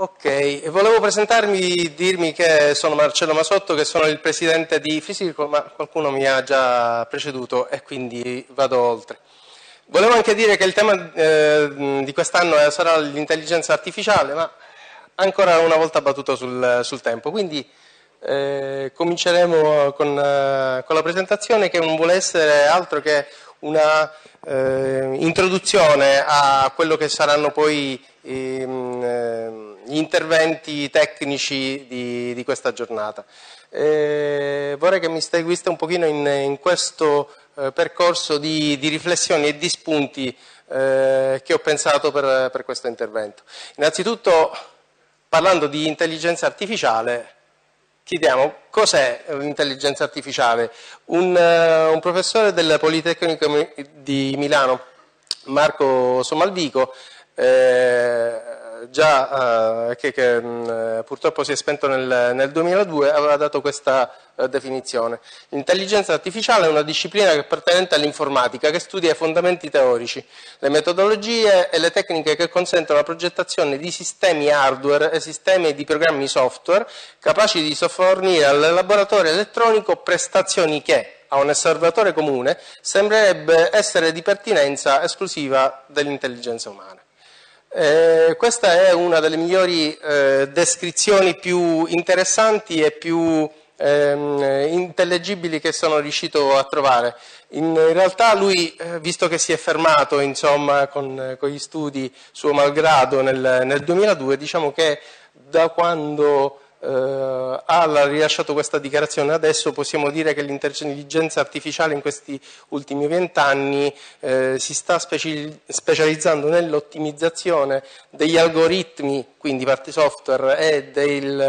Ok, volevo presentarmi, e dirmi che sono Marcello Masotto, che sono il presidente di Fisico, ma qualcuno mi ha già preceduto e quindi vado oltre. Volevo anche dire che il tema eh, di quest'anno eh, sarà l'intelligenza artificiale, ma ancora una volta battuto sul, sul tempo. Quindi eh, cominceremo con, eh, con, la presentazione che non vuole essere altro che una eh, introduzione a quello che saranno poi... Ehm, gli interventi tecnici di, di questa giornata. Eh, vorrei che mi seguiste un pochino in, in questo eh, percorso di, di, riflessioni e di spunti eh, che ho pensato per, per, questo intervento. Innanzitutto, parlando di intelligenza artificiale, chiediamo cos'è l'intelligenza artificiale. Un, uh, un professore del Politecnico di Milano, Marco Somaldico, eh, già, eh, che, che mh, mm, eh, purtroppo si è spento nel, nel 2002, aveva dato questa eh, definizione. L'intelligenza artificiale è una disciplina che appartenente all'informatica, che studia i fondamenti teorici, le metodologie e le tecniche che consentono la progettazione di sistemi hardware e sistemi di programmi software capaci di fornire al laboratorio elettronico prestazioni che, a un osservatore comune, sembrerebbe essere di pertinenza esclusiva dell'intelligenza umana. Eh, questa è una delle migliori eh, descrizioni più interessanti e più ehm, intellegibili che sono riuscito a trovare. In realtà lui, eh, visto che si è fermato insomma, con, con, gli studi suo malgrado nel, nel 2002, diciamo che da quando eh, ha rilasciato questa dichiarazione adesso, possiamo dire che l'intelligenza artificiale in questi ultimi vent'anni eh, si sta speci- specializzando nell'ottimizzazione degli algoritmi, quindi parti software e del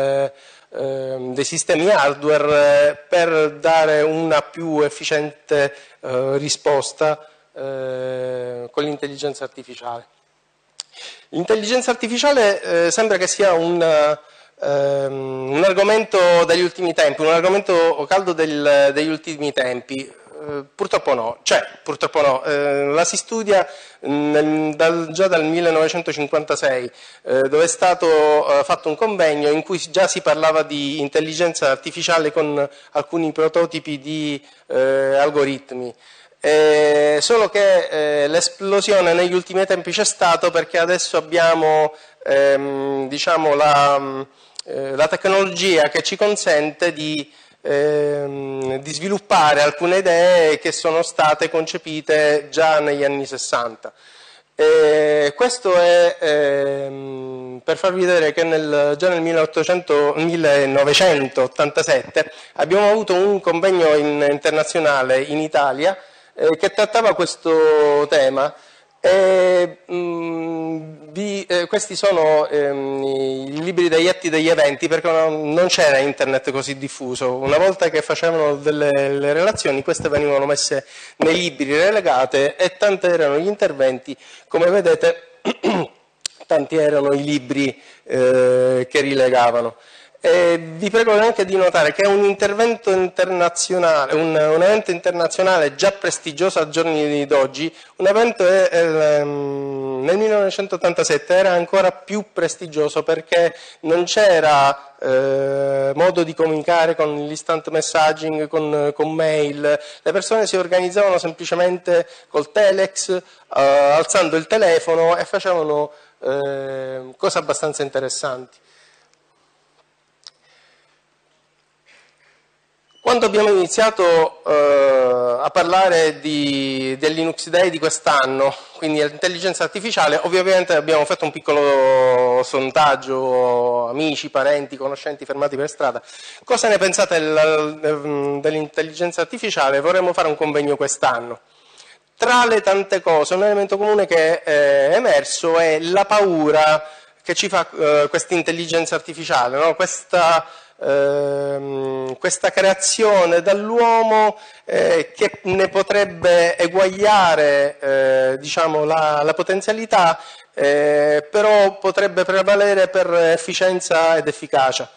ehm, dei sistemi hardware eh, per dare una più efficiente eh, risposta eh, con l'intelligenza artificiale. L'intelligenza artificiale eh, sembra che sia un Ehm, un argomento degli ultimi tempi, un argomento caldo del, degli ultimi tempi. Eh, purtroppo no, cioè purtroppo no, uh, la si studia nel, dal, già dal 1956 uh, eh, dove è stato fatto un convegno in cui già si parlava di intelligenza artificiale con alcuni prototipi di algoritmi. Eh, solo che eh, l'esplosione negli ultimi tempi c'è stata perché adesso abbiamo ehm, diciamo la, eh, la tecnologia che ci consente di, ehm, di, sviluppare alcune idee che sono state concepite già negli anni 60. E questo è ehm, per farvi vedere che nel, già nel 1800, 1987 abbiamo avuto un convegno in, internazionale in Italia eh, che trattava questo tema e, mh, mm, vi, eh, questi sono ehm, i libri degli atti degli eventi perché non, non c'era internet così diffuso. Una volta che facevano delle relazioni, queste venivano messe nei libri relegate e tanti erano gli interventi, come vedete, tanti erano i libri eh, che rilegavano. E vi prego anche di notare che è un intervento internazionale, un, un evento internazionale già prestigioso a giorni d'oggi, un evento è, è, ehm, nel 1987 era ancora più prestigioso perché non c'era eh, modo di comunicare con l'instant messaging, con, con, mail, le persone si organizzavano semplicemente col telex, eh, alzando il telefono e facevano eh, cose abbastanza interessanti. Quando abbiamo iniziato eh, a parlare di, del Linux Day di quest'anno, quindi dell'intelligenza artificiale, ovviamente abbiamo fatto un piccolo sondaggio, amici, parenti, conoscenti fermati per strada. Cosa ne pensate dell'intelligenza artificiale? Vorremmo fare un convegno quest'anno. Tra le tante cose, un elemento comune che è emerso è la paura che ci fa eh, questa intelligenza artificiale, no? questa ehm, questa creazione dall'uomo eh, che ne potrebbe eguagliare eh, diciamo, la, la, potenzialità, eh, però potrebbe prevalere per efficienza ed efficacia.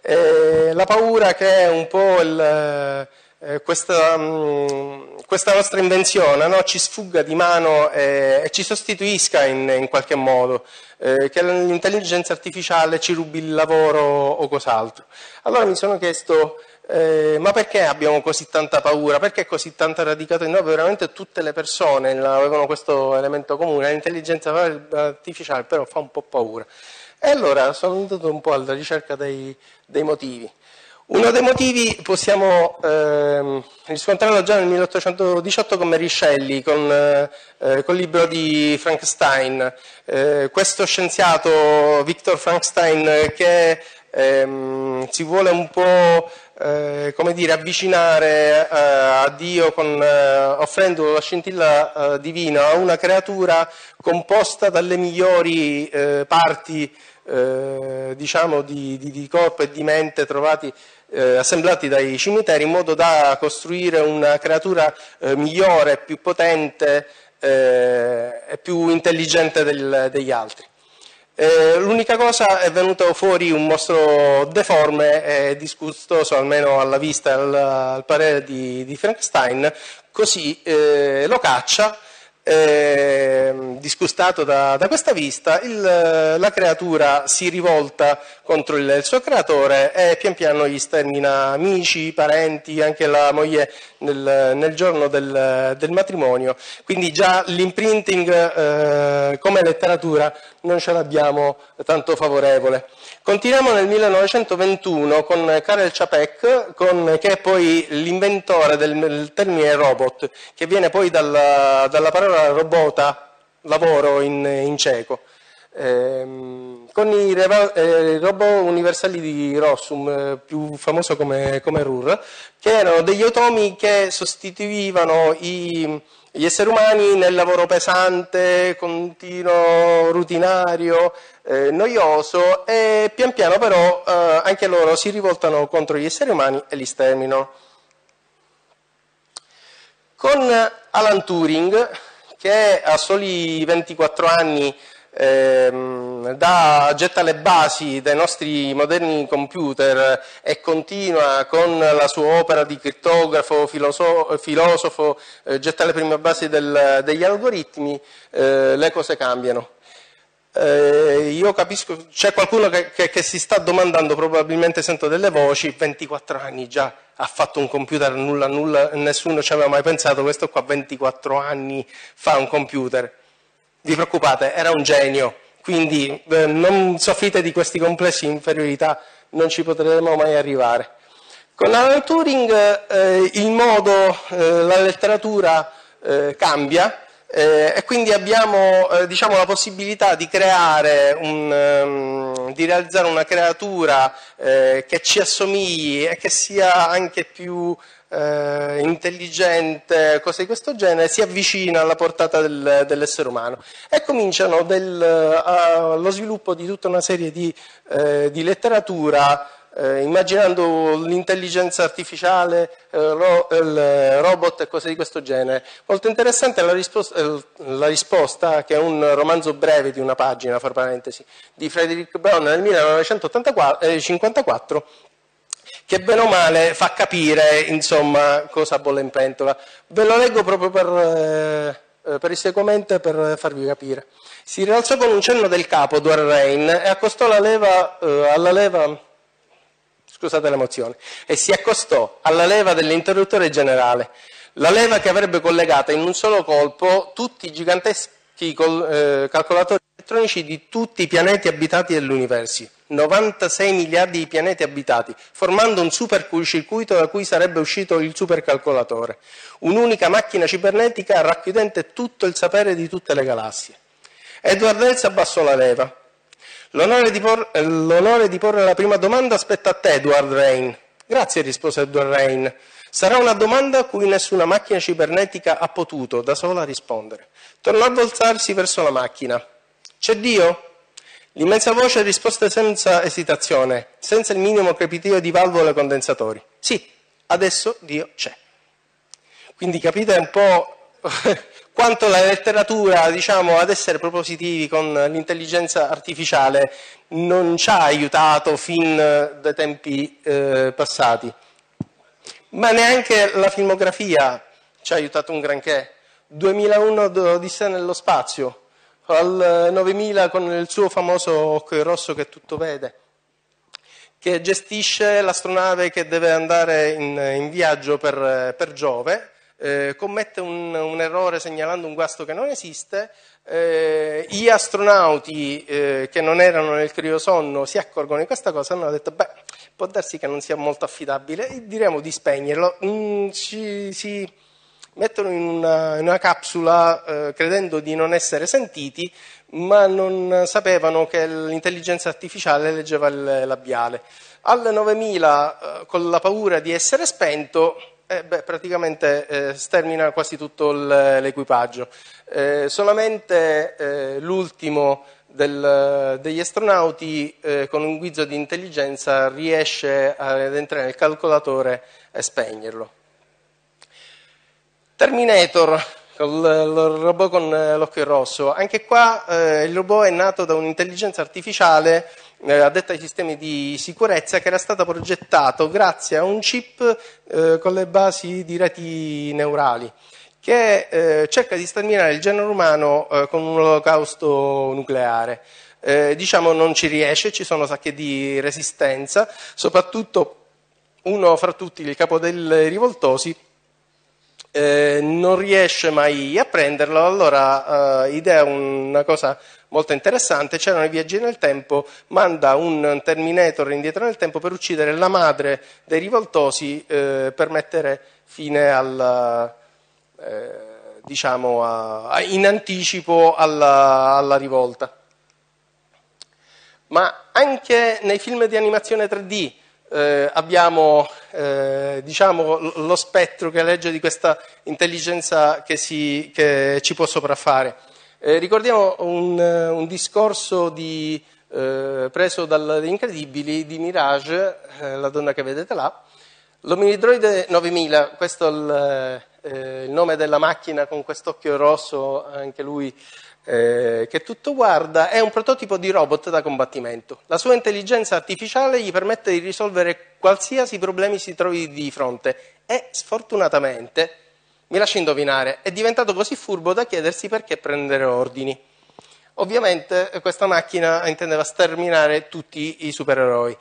Eh, la paura che è un po' il eh, questa, mh, mm, questa, nostra invenzione no, ci sfugga di mano e, e ci sostituisca in, in qualche modo, eh, che l'intelligenza artificiale ci rubi il lavoro o cos'altro. Allora mi sono chiesto, eh, ma perché abbiamo così tanta paura? Perché è così tanto radicato in noi? Veramente tutte le persone avevano questo elemento comune, l'intelligenza artificiale però fa un po' paura. E allora sono andato un po' alla ricerca dei, dei motivi. Uno dei motivi possiamo ehm, riscontrarlo già nel 1818 con Mary Shelley, con, eh, eh, col libro di Frankenstein. Eh, questo scienziato, Victor Frankenstein, che ehm, si vuole un po' eh, come dire, avvicinare eh, a Dio con, eh, offrendo la scintilla divina a una creatura composta dalle migliori parti diciamo, di, di, di corpo e di mente trovati eh, assemblati dai cimiteri in modo da costruire una creatura eh, migliore, più potente eh, e più intelligente del, degli altri. Eh, l'unica cosa è venuto fuori un mostro deforme e disgustoso, almeno alla vista e al, al, parere di, di Frankenstein, così eh, lo caccia. Eh, disgustato da, da, questa vista, il, la creatura si rivolta contro il suo creatore e pian piano gli stermina amici, parenti, anche la moglie nel, nel giorno del, del, matrimonio. Quindi già l'imprinting eh, come letteratura non ce l'abbiamo tanto favorevole. Continuiamo nel 1921 con Karel Čapek, con, che è poi l'inventore del, del, termine robot, che viene poi dalla, dalla parola robota, lavoro in, in cieco. Ehm, con i reva- eh, robot universali di Rossum, eh, più famoso come, come RUR, che erano degli automi che sostituivano i, gli esseri umani nel lavoro pesante, continuo, rutinario, eh, noioso e pian piano però eh, anche loro si rivoltano contro gli esseri umani e li sterminano. Con Alan Turing, che a soli 24 anni Ehm, da, getta le basi dei nostri moderni computer e continua con la sua opera di crittografo, filosofo, eh, getta le prime basi del, degli algoritmi, eh, le cose cambiano. Eh, io capisco, c'è qualcuno che, che, che, si sta domandando, probabilmente sento delle voci, 24 anni già ha fatto un computer, nulla, nulla, nessuno ci aveva mai pensato, questo qua 24 anni fa un computer vi preoccupate, era un genio, quindi eh, non soffrite di questi complessi di inferiorità, non ci potremo mai arrivare. Con Alan Turing eh, il modo, eh, la letteratura eh, cambia eh, e quindi abbiamo eh, diciamo, la possibilità di, un, um, di realizzare una creatura che ci assomigli e che sia anche più eh, intelligente, cose di questo genere, si avvicina alla portata del, dell'essere umano e cominciano del, eh, a, lo sviluppo di tutta una serie di, eh, di letteratura eh, immaginando l'intelligenza artificiale, eh, ro- eh, il robot e cose di questo genere. Molto interessante la, rispos- eh, la, risposta, che è un romanzo breve di una pagina, fra parentesi, di Frederick Brown nel 1954 che bene o male fa capire insomma, cosa bolle in pentola. Ve lo leggo proprio per, eh, eh per il seguente per farvi capire. Si rialzò con un cenno del capo Duer Rain e accostò la leva, eh, alla leva, scusate l'emozione, e si accostò alla leva dell'interruttore generale, la leva che avrebbe collegata in un solo colpo tutti i giganteschi col, eh, calcolatori elettronici di tutti i pianeti abitati dell'universo. 96 miliardi di pianeti abitati, formando un supercircuito da cui sarebbe uscito il supercalcolatore, un'unica macchina cibernetica racchiudente tutto il sapere di tutte le galassie. Edward Elsa abbassò la leva. L'onore di, por- l'onore di porre la prima domanda aspetta a te, Edward Rain. Grazie, rispose Edward Rain. Sarà una domanda a cui nessuna macchina cibernetica ha potuto da sola rispondere. Tornò a voltarsi verso la macchina. C'è Dio? L'immensa voce rispose senza esitazione, senza il minimo crepitio di valvole condensatori. Sì, adesso Dio c'è. Quindi capite un po' quanto la letteratura, diciamo, ad essere propositivi con l'intelligenza artificiale non ci ha aiutato fin dai tempi eh, passati. Ma neanche la filmografia ci ha aiutato un granché. 2001 Odissea nello spazio, al 9000 con il suo famoso occhio rosso che tutto vede, che gestisce l'astronave che deve andare in, in viaggio per, per Giove, eh, commette un, un, errore segnalando un guasto che non esiste, eh, gli astronauti eh, che non erano nel criosonno si accorgono di questa cosa e hanno detto beh, può darsi che non sia molto affidabile, diremo di spegnerlo, mm, ci, si mettono in una, in una capsula eh, credendo di non essere sentiti, ma non sapevano che l'intelligenza artificiale leggeva il labiale. Alle 9000, eh, con la paura di essere spento, eh, beh, praticamente eh, stermina quasi tutto l'equipaggio. Eh, solamente eh, l'ultimo del, degli astronauti eh, con un guizzo di intelligenza riesce ad entrare nel calcolatore e spegnerlo. Terminator, il robot con eh, l'occhio rosso, anche qua eh, il robot è nato da un'intelligenza artificiale eh, addetta ai sistemi di sicurezza che era stata progettato grazie a un chip eh, con le basi di reti neurali che eh, cerca di sterminare il genere umano eh, con un olocausto nucleare. diciamo non ci riesce, ci sono sacche di resistenza, soprattutto uno fra tutti, il capo dei rivoltosi, eh, non riesce mai a prenderlo, allora eh, idea una cosa molto interessante, c'erano i viaggi nel tempo, manda un Terminator indietro nel tempo per uccidere la madre dei rivoltosi eh, per mettere fine al, eh, diciamo a, a, in anticipo alla, alla rivolta. Ma anche nei film di animazione 3D eh, abbiamo eh, diciamo, lo spettro che legge di questa intelligenza che, si, che ci può sopraffare. Eh, ricordiamo un, eh, un, discorso di, eh, preso dagli Incredibili di Mirage, eh, la donna che vedete là. L'ominidroide 9000, questo è il, il nome della macchina con quest'occhio rosso, anche lui eh, che tutto guarda, è un prototipo di robot da combattimento. La sua intelligenza artificiale gli permette di risolvere qualsiasi problema si trovi di fronte e, sfortunatamente, mi lascio indovinare, è diventato così furbo da chiedersi perché prendere ordini. Ovviamente questa macchina intendeva sterminare tutti i supereroi.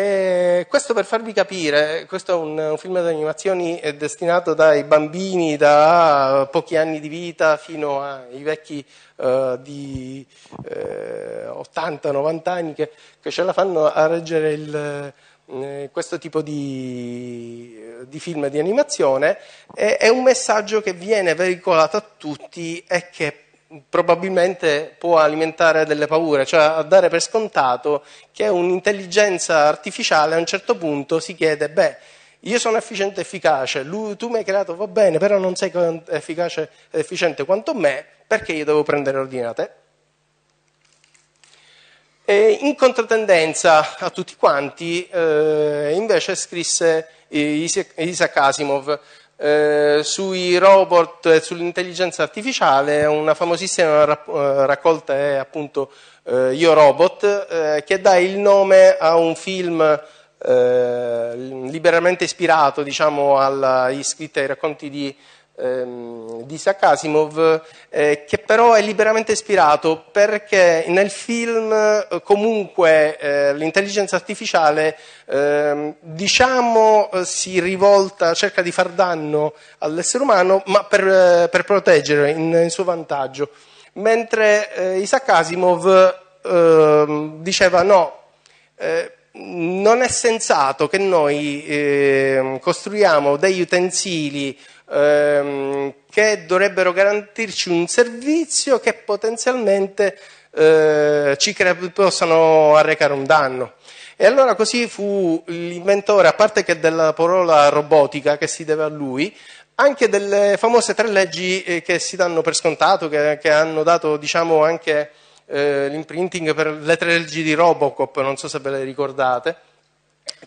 E eh, questo per farvi capire, questo è un, un film di animazioni eh, destinato dai bambini da pochi anni di vita fino ai vecchi uh, di eh, 80-90 anni che, che, ce la fanno a reggere il, eh, questo tipo di, di, film di animazione. E, è un messaggio che viene veicolato a tutti e che probabilmente può alimentare delle paure, cioè a dare per scontato che un'intelligenza artificiale a un certo punto si chiede, beh, io sono efficiente e efficace, lui, tu mi hai creato, va bene, però non sei efficace ed efficiente quanto me, perché io devo prendere ordine ordinate? E in controtendenza a tutti quanti, eh, invece scrisse Isaac Asimov, eh, sui robot e sull'intelligenza artificiale, una famosissima eh, raccolta è appunto eh, Io Robot, eh, che dà il nome a un film eh, liberamente ispirato diciamo, alla, iscritto ai racconti di, ehm, di Isaac Asimov, eh, che però è liberamente ispirato perché nel film eh, comunque eh, l'intelligenza artificiale ehm, diciamo, eh, si rivolta, cerca di far danno all'essere umano, ma per, eh, per proteggere in, in, suo vantaggio. Mentre Isaac Asimov ehm, diceva no, eh, non è sensato che noi eh, costruiamo degli utensili eh, che dovrebbero garantirci un servizio che potenzialmente eh, ci cre- possano arrecare un danno. E allora così fu l'inventore, a parte che della parola robotica che si deve a lui, anche delle famose tre leggi eh, che si danno per scontato, che, che hanno dato diciamo anche eh, l'imprinting per le 3LG di Robocop, non so se ve le ricordate,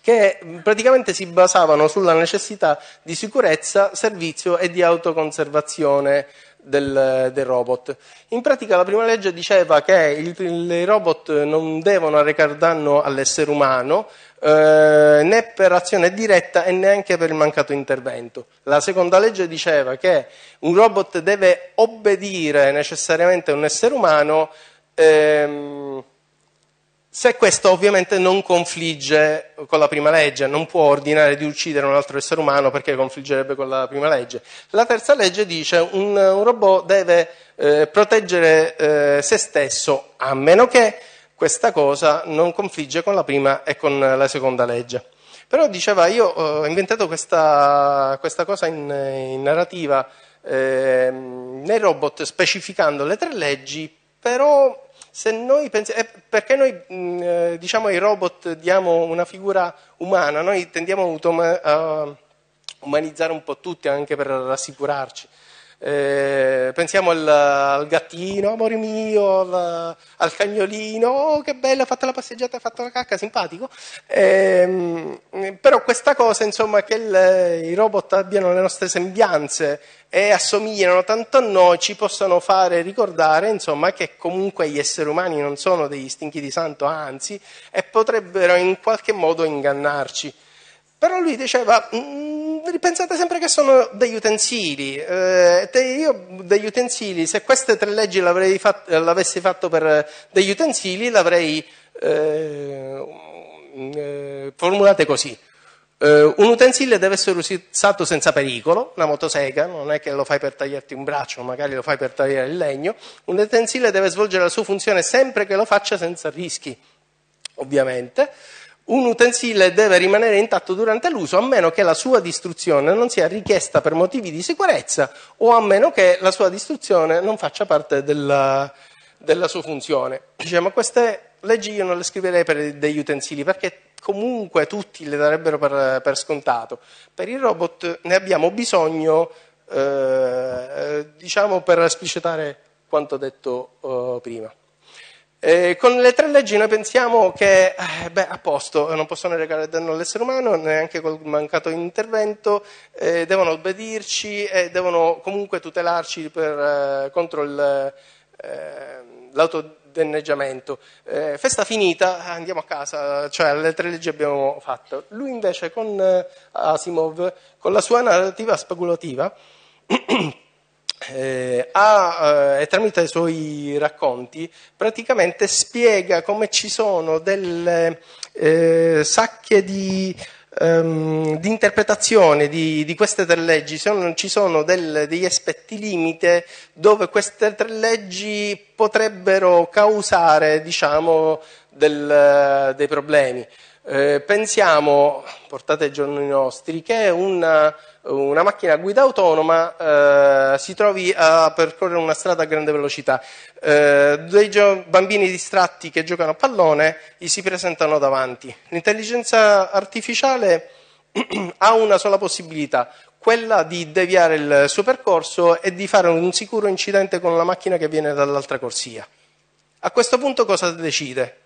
che mm, praticamente si basavano sulla necessità di sicurezza, servizio e di autoconservazione del, del, robot. In pratica la prima legge diceva che i robot non devono arrecare danno all'essere umano eh, né per azione diretta e neanche per il mancato intervento. La seconda legge diceva che un robot deve obbedire necessariamente a un essere umano ehm, se questo ovviamente non confligge con la prima legge, non può ordinare di uccidere un altro essere umano perché confliggerebbe con la prima legge. La terza legge dice che un, un robot deve eh, proteggere eh, se stesso a meno che questa cosa non confligge con la prima e con la seconda legge. Però diceva, io eh, ho inventato questa, questa cosa in, in narrativa eh, nei robot specificando le tre leggi, però noi pensi- eh, perché noi mh, mm, eh, diciamo ai robot diamo una figura umana, noi tendiamo a, automa- a umanizzare un po' tutti anche per rassicurarci. Eh, pensiamo al, al, gattino, amore mio, al, al, cagnolino, oh, che bello, ha fatto la passeggiata, ha fatto la cacca, simpatico. Eh, però questa cosa, insomma, che il, i robot abbiano le nostre sembianze e assomigliano tanto a noi, ci possono fare ricordare, insomma, che comunque gli esseri umani non sono degli stinchi di santo, anzi, e potrebbero in qualche modo ingannarci. Però lui diceva, mm, ripensate sempre che sono degli utensili, eh, io degli utensili, se queste tre leggi fatto, l'avessi fatto per degli utensili, l'avrei eh, eh formulate così. Uh, un utensile deve essere usato senza pericolo, una motosega, non è che lo fai per tagliarti un braccio, magari lo fai per tagliare il legno, un utensile deve svolgere la sua funzione sempre che lo faccia senza rischi, ovviamente. Un utensile deve rimanere intatto durante l'uso a meno che la sua distruzione non sia richiesta per motivi di sicurezza o a meno che la sua distruzione non faccia parte della, della sua funzione. Diciamo, queste leggi io non le scriverei per degli utensili perché comunque tutti le darebbero per, per scontato. Per il robot ne abbiamo bisogno, eh, diciamo, per esplicitare quanto detto eh, prima. Eh, con le tre leggi noi pensiamo che, eh, beh, a posto, non possono recare danno all'essere umano, neanche col mancato intervento, eh, devono obbedirci e devono comunque tutelarci per, eh, contro il, eh, l'autodanneggiamento. Eh, festa finita, andiamo a casa, cioè le tre leggi abbiamo fatto. Lui invece con Asimov, con la sua narrativa speculativa, eh, ha, eh, tramite i suoi racconti praticamente spiega come ci sono delle eh, sacche di, ehm, di interpretazione di, di, queste tre leggi, se non ci sono del, degli aspetti limite dove queste tre leggi potrebbero causare diciamo, del, dei problemi. Eh, pensiamo, portate ai giorni nostri, che una, una macchina a guida autonoma eh, si trovi a percorrere una strada a grande velocità. Eh, dei gio- bambini distratti che giocano a pallone gli si presentano davanti. L'intelligenza artificiale ha una sola possibilità, quella di deviare il suo percorso e di fare un sicuro incidente con la macchina che viene dall'altra corsia. A questo punto cosa decide?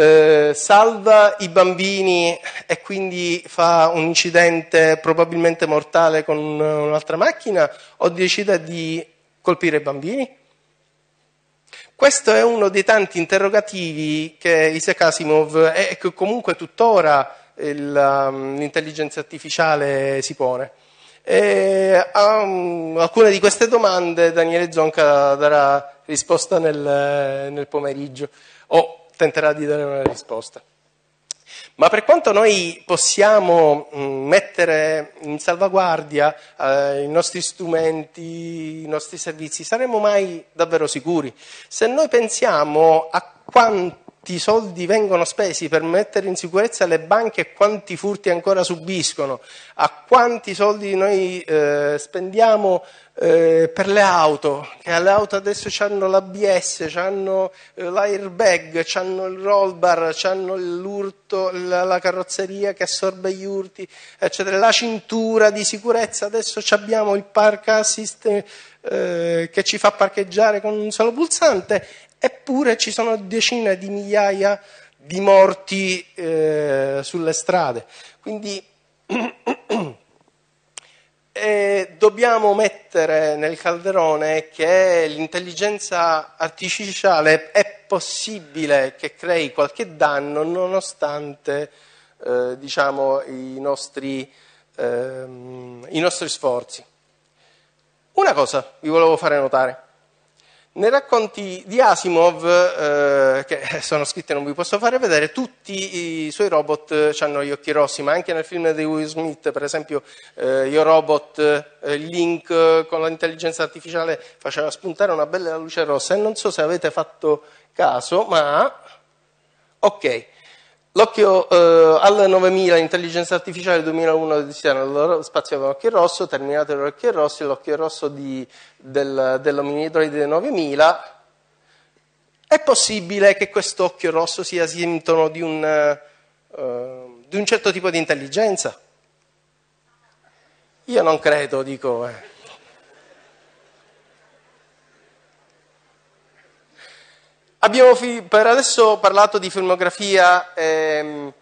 Eh, salva i bambini e quindi fa un incidente probabilmente mortale con un'altra macchina o decide di colpire i bambini? Questo è uno dei tanti interrogativi che Isaac Asimov e che comunque tuttora il, um, l'intelligenza artificiale si pone. E, um, alcune di queste domande Daniele Zonca darà risposta nel, nel pomeriggio. Oh, tenterà di dare una risposta. Ma per quanto noi possiamo mm, mettere in salvaguardia eh, i nostri strumenti, i nostri servizi, saremo mai davvero sicuri? Se noi pensiamo a quanto quanti soldi vengono spesi per mettere in sicurezza le banche e quanti furti ancora subiscono, a quanti soldi noi eh, spendiamo eh, per le auto, che alle auto adesso hanno l'ABS, hanno eh, l'airbag, hanno il roll bar, hanno l'urto, la, la, carrozzeria che assorbe gli urti, eccetera, la cintura di sicurezza, adesso abbiamo il park assist eh, che ci fa parcheggiare con un solo pulsante Eppure ci sono decine di migliaia di morti eh, sulle strade. Quindi eh, dobbiamo mettere nel calderone che l'intelligenza artificiale è possibile che crei qualche danno nonostante eh, diciamo, i, nostri, ehm, i nostri sforzi. Una cosa vi volevo fare notare. Nei racconti di Asimov, eh, che sono scritti e non vi posso fare vedere, tutti i suoi robot eh, hanno gli occhi rossi, ma anche nel film di Will Smith, per esempio, eh, Io Robot, eh, Link eh, con l'intelligenza artificiale faceva spuntare una bella luce rossa e non so se avete fatto caso, ma... Ok, L'occhio eh, al 9000, l'intelligenza artificiale 2001 destinarono spazio con occhio rosso, terminato l'occhio rosso, l'occhio rosso di, del, dell'ominidroide 9000. È possibile che questo occhio rosso sia sintomo di un, eh, di un certo tipo di intelligenza? Io non credo, dico. Eh. Abbiamo per adesso parlato di filmografia ehm,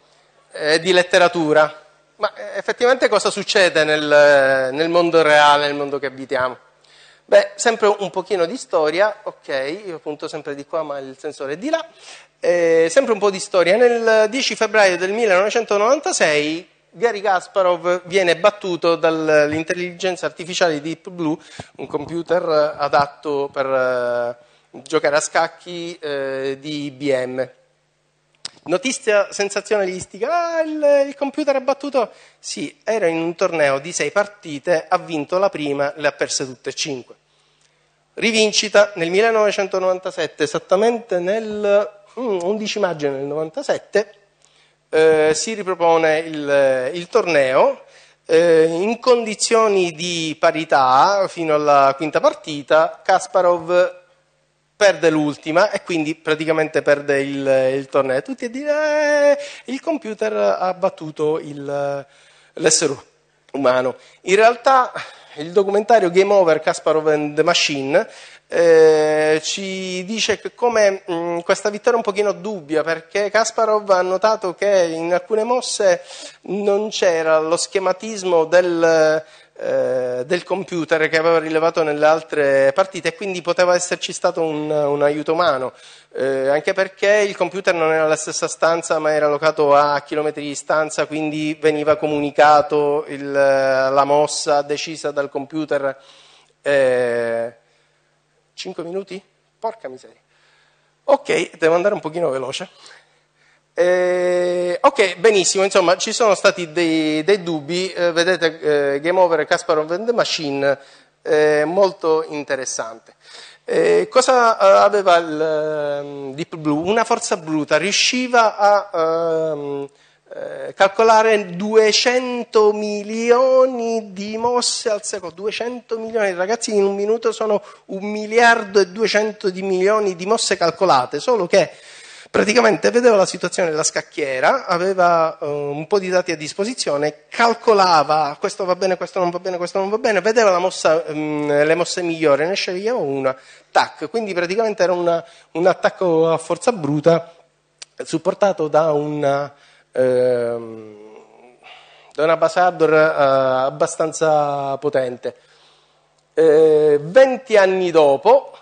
e eh, di letteratura, ma eh, effettivamente cosa succede nel, nel, mondo reale, nel mondo che abitiamo? Beh, sempre un pochino di storia, ok, io appunto sempre di qua ma il sensore è di là, eh, sempre un po' di storia. Nel 10 febbraio del 1996 Gary Kasparov viene battuto dall'intelligenza artificiale Deep Blue, un computer eh, adatto per eh, giocare a scacchi eh, di IBM. Notizia sensazionalistica, ah, il, il, computer ha battuto? Sì, era in un torneo di sei partite, ha vinto la prima, le ha perse tutte e cinque. Rivincita nel 1997, esattamente nel mm, 11 maggio del 97, eh, si ripropone il, eh, il torneo, eh, in condizioni di parità fino alla quinta partita, Kasparov perde l'ultima e quindi praticamente perde il, il torneo. Tutti a dire eh, il computer ha battuto il, l'essere umano. In realtà il documentario Game Over Kasparov and the Machine eh, ci dice come mh, questa vittoria è un pochino dubbia perché Kasparov ha notato che in alcune mosse non c'era lo schematismo del eh, del computer che aveva rilevato nelle altre partite e quindi poteva esserci stato un, un aiuto umano, eh, anche perché il computer non era la stessa stanza ma era locato a chilometri di distanza, quindi veniva comunicato il, la mossa decisa dal computer. Eh, 5 minuti? Porca miseria. Ok, devo andare un pochino veloce. Eh, ok, benissimo, insomma ci sono stati dei, dei dubbi, eh, vedete eh, Game Over e Kasparov and the Machine, eh, molto interessante. Eh, cosa eh, aveva il ehm, Deep Blue? Una forza bruta, riusciva a ehm, calcolare 200 milioni di mosse al secondo, 200 milioni, ragazzi in un minuto sono un miliardo e 200 di milioni di mosse calcolate, solo che praticamente vedeva la situazione della scacchiera, aveva eh, un po' di dati a disposizione, calcolava questo va bene, questo non va bene, questo non va bene, vedeva mossa, mh, mm, le mosse migliori, ne sceglieva una, tac, quindi praticamente era una, un attacco a forza bruta supportato da una... Ehm, da una Basador eh, abbastanza potente. Eh, 20 anni dopo,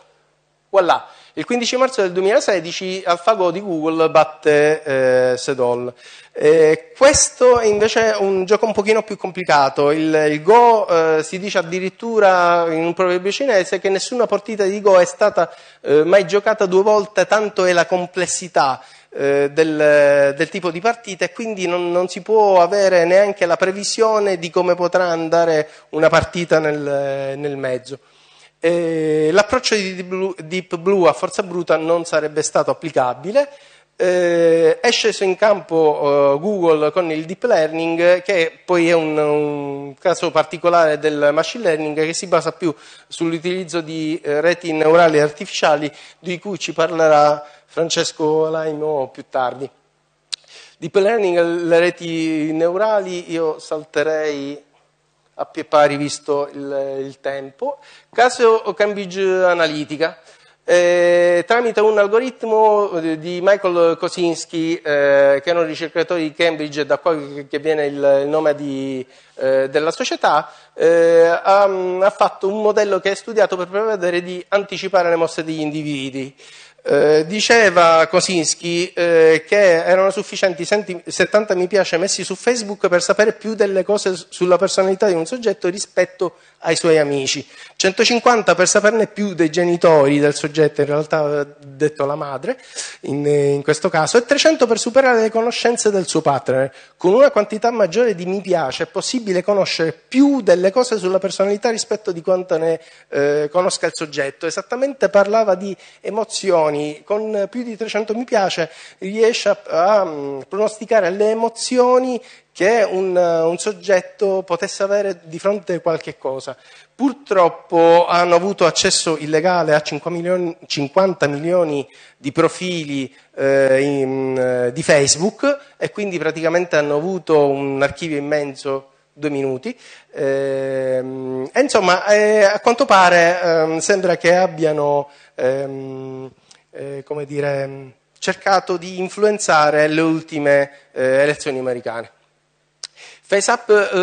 voilà, il 15 marzo del 2016 AlphaGo di Google batte eh, Sedol. Eh, questo invece è un gioco un pochino più complicato. Il, il Go eh, si dice addirittura in un proverbio cinese che nessuna partita di Go è stata eh, mai giocata due volte, tanto è la complessità. Eh, del, del, tipo di partita e quindi non, non, si può avere neanche la previsione di come potrà andare una partita nel, nel mezzo. Eh, l'approccio di Deep Blue a forza bruta non sarebbe stato applicabile. Eh, è sceso in campo eh, Google con il deep learning, che poi è un, un, caso particolare del machine learning che si basa più sull'utilizzo di eh, reti neurali artificiali, di cui ci parlerà Francesco Laimo più tardi. Deep learning, le reti neurali, io salterei a pie pari visto il, il tempo, caso Cambridge Analytica. Eh, tramite un algoritmo eh, di Michael Kosinski, eh, che è un ricercatore di Cambridge, da qua che viene il, il nome di, eh, della società, eh, ha, ha, fatto un modello che è studiato per prevedere di anticipare le mosse degli individui. Eh, diceva Kosinski eh, che erano sufficienti 70 mi piace messi su Facebook per sapere più delle cose sulla personalità di un soggetto rispetto ai suoi amici, 150 per saperne più dei genitori del soggetto, in realtà eh, detto la madre in, in questo caso, e 300 per superare le conoscenze del suo partner. Con una quantità maggiore di mi piace è possibile conoscere più delle cose sulla personalità rispetto di quanto ne eh, conosca il soggetto. Esattamente parlava di emozioni emozioni, con più di 300 mi piace, riesce a, a mm, pronosticare le emozioni che un, uh, un, soggetto potesse avere di fronte a qualche cosa. Purtroppo hanno avuto accesso illegale a 50 milioni, di profili eh, in, eh, di Facebook e quindi praticamente hanno avuto un archivio immenso due minuti. Eh, insomma, eh, a quanto pare eh, sembra che abbiano. Ehm, eh, come dire, cercato di influenzare le ultime eh, elezioni americane. FaceApp, eh,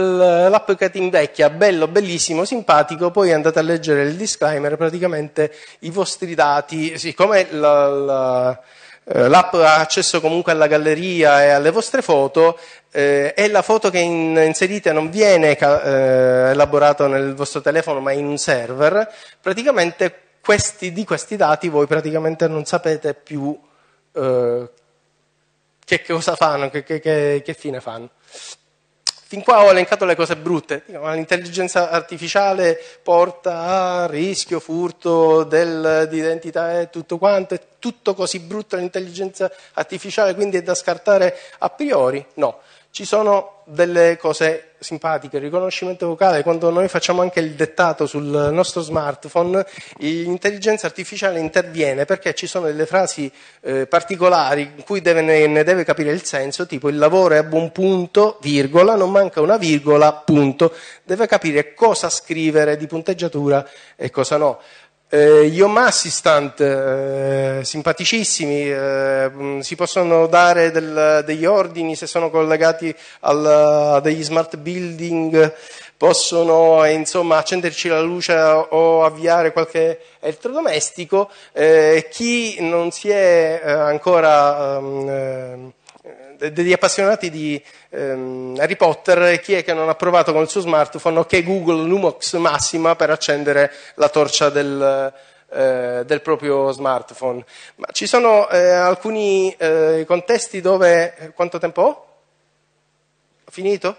l'app che ti invecchia, bello, bellissimo, simpatico, poi andate a leggere il disclaimer, praticamente i vostri dati, siccome la, la, eh, l'app ha accesso comunque alla galleria e alle vostre foto eh, e la foto che in, inserite non viene eh, elaborata nel vostro telefono ma in un server, praticamente questi, di questi dati voi praticamente non sapete più eh, che cosa fanno, che, che, che, fine fanno. Fin qua ho elencato le cose brutte, diciamo, l'intelligenza artificiale porta a rischio, furto di identità e tutto quanto, è tutto così brutto l'intelligenza artificiale, quindi è da scartare a priori? No, ci sono delle cose simpatiche, il riconoscimento vocale, quando noi facciamo anche il dettato sul nostro smartphone, l'intelligenza artificiale interviene perché ci sono delle frasi eh, particolari in cui deve, ne deve capire il senso, tipo il lavoro è a buon punto, virgola, non manca una virgola, punto. Deve capire cosa scrivere di punteggiatura e cosa no. Eh, gli assistant eh, simpaticissimi, eh, mm, si possono dare del, degli ordini se sono collegati al, a degli smart building, possono eh, insomma, accenderci la luce o avviare qualche elettrodomestico. Eh, chi non si è eh, ancora... Um, degli appassionati di ehm, Harry Potter, chi è che non ha provato con il suo smartphone ok Google Lumox Massima per accendere la torcia del, eh, del proprio smartphone? Ma ci sono eh, alcuni eh, contesti dove... Quanto tempo ho? Ho finito?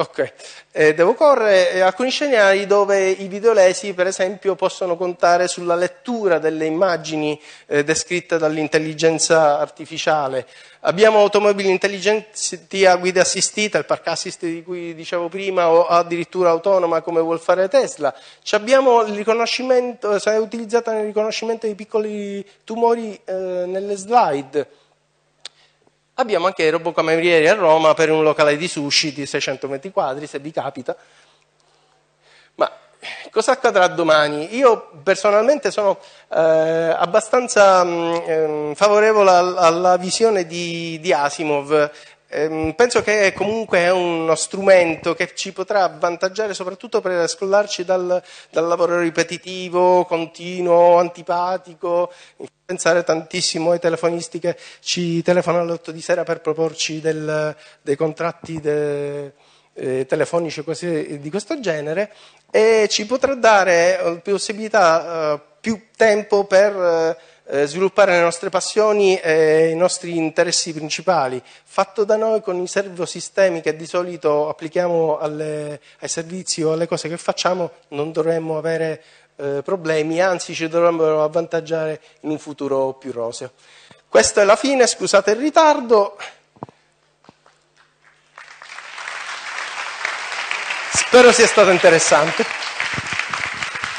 Ok, eh, devo correre eh, alcuni scenari dove i videolesi, per esempio, possono contare sulla lettura delle immagini eh, descritte dall'intelligenza artificiale. Abbiamo automobili intelligenti a guida assistita, il park assist di cui dicevo prima, o addirittura autonoma come vuol fare Tesla. Ci abbiamo il riconoscimento, sarà utilizzata nel riconoscimento di piccoli tumori eh, nelle slide Abbiamo anche i robocamerieri a Roma per un locale di sushi di 620 quadri, se vi capita. Ma cosa accadrà domani? Io personalmente sono eh, abbastanza mh, mm, ehm, favorevole alla, visione di, di Asimov Ehm, penso che comunque è uno strumento che ci potrà avvantaggiare soprattutto per scollarci dal, dal lavoro ripetitivo, continuo, antipatico. Pensare tantissimo ai telefonisti che ci telefonano alle 8 di sera per proporci del, dei contratti de, eh, telefonici così, di questo genere e ci potrà dare eh, possibilità, eh, più tempo per... Eh, eh, sviluppare le nostre passioni e i nostri interessi principali, fatto da noi con i servosistemi che di solito applichiamo alle, ai servizi o alle cose che facciamo, non dovremmo avere eh, problemi, anzi ci dovremmo avvantaggiare in un futuro più roseo. Questa è la fine, scusate il ritardo. Spero sia stato interessante.